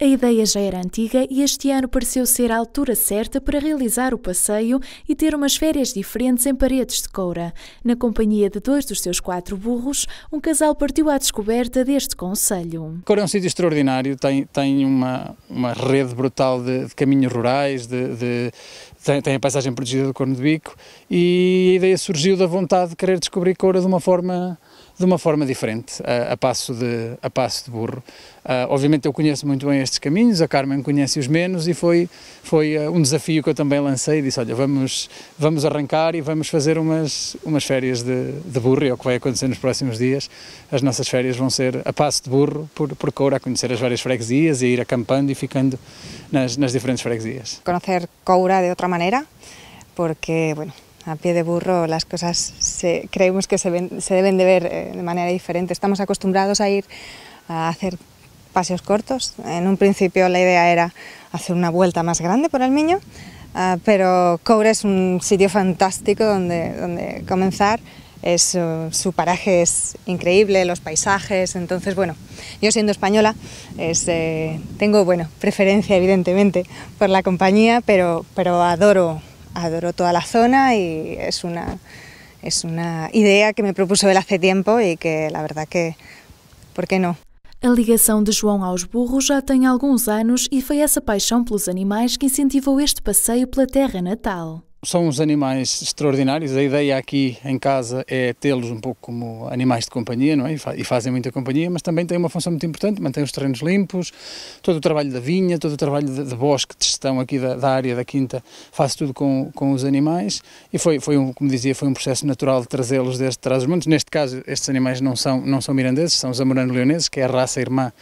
A ideia já era antiga e este ano pareceu ser a altura certa para realizar o passeio e ter umas férias diferentes em Paredes de Coura. Na companhia de dois dos seus quatro burros, um casal partiu à descoberta deste conselho. Coura é um sítio extraordinário, tem, tem uma, uma rede brutal de, de caminhos rurais, de, de tem, tem, a paisagem protegida do Corno de Bico e a ideia surgiu da vontade de querer descobrir Coura de uma forma de uma forma diferente, a, a passo, de, a passo de burro. Uh, obviamente eu conheço muito bem estes caminhos, a Carmen conhece-os menos e foi, foi uh, um desafio que eu também lancei, disse, olha, vamos, vamos arrancar e vamos fazer umas, umas férias de, de burro, é o que vai acontecer nos próximos dias, as nossas férias vão ser a passo de burro por, por Coura, a conhecer as várias freguesias e ir acampando e ficando nas, nas diferentes freguesias. conhecer Coura de outra maneira, porque, bueno, a pie de burro las cosas creemos que se, deben de ver eh, de manera diferente. Estamos acostumbrados a ir a hacer paseos cortos. En un principio la idea era hacer una vuelta más grande por el Niño... Ah, pero Cobre es un sitio fantástico donde, donde comenzar. Es, uh, su paraje es increíble, los paisajes, entonces bueno, yo siendo española eh, tengo bueno, preferencia evidentemente por la compañía, pero, pero adoro adoro toda la zona y es una, es una idea que me propuso él hace tiempo y que la verdad que, ¿por qué no? A ligação de João aos burros já tem alguns anos e foi essa paixão pelos animais que incentivou este passeio pela terra natal. São uns animais extraordinários. A ideia aqui em casa é tê-los um pouco como animais de companhia, não é? E fazem muita companhia, mas também têm uma função muito importante, mantêm os terrenos limpos, todo o trabalho da vinha, todo o trabalho de, de bosque, de gestão aqui da, da, área da quinta, faz tudo com, com os animais. E foi, foi um, como dizia, foi um processo natural de trazê-los desde trás os montes. Neste caso, estes animais não são, não são mirandeses, são zamorano-leoneses, que é a raça irmã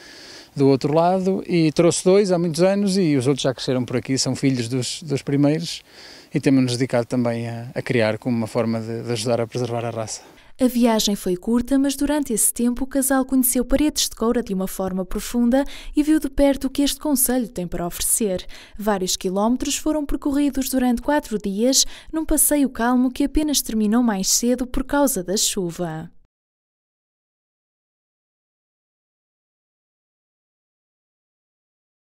do outro lado e trouxe dois há muitos anos e os outros já cresceram por aqui, são filhos dos, dos primeiros e temos-nos dedicado também a, a, criar como uma forma de, de ajudar a preservar a raça. A viagem foi curta, mas durante esse tempo o casal conheceu Paredes de Coura de uma forma profunda e viu de perto o que este conselho tem para oferecer. Vários quilómetros foram percorridos durante quatro dias num passeio calmo que apenas terminou mais cedo por causa da chuva.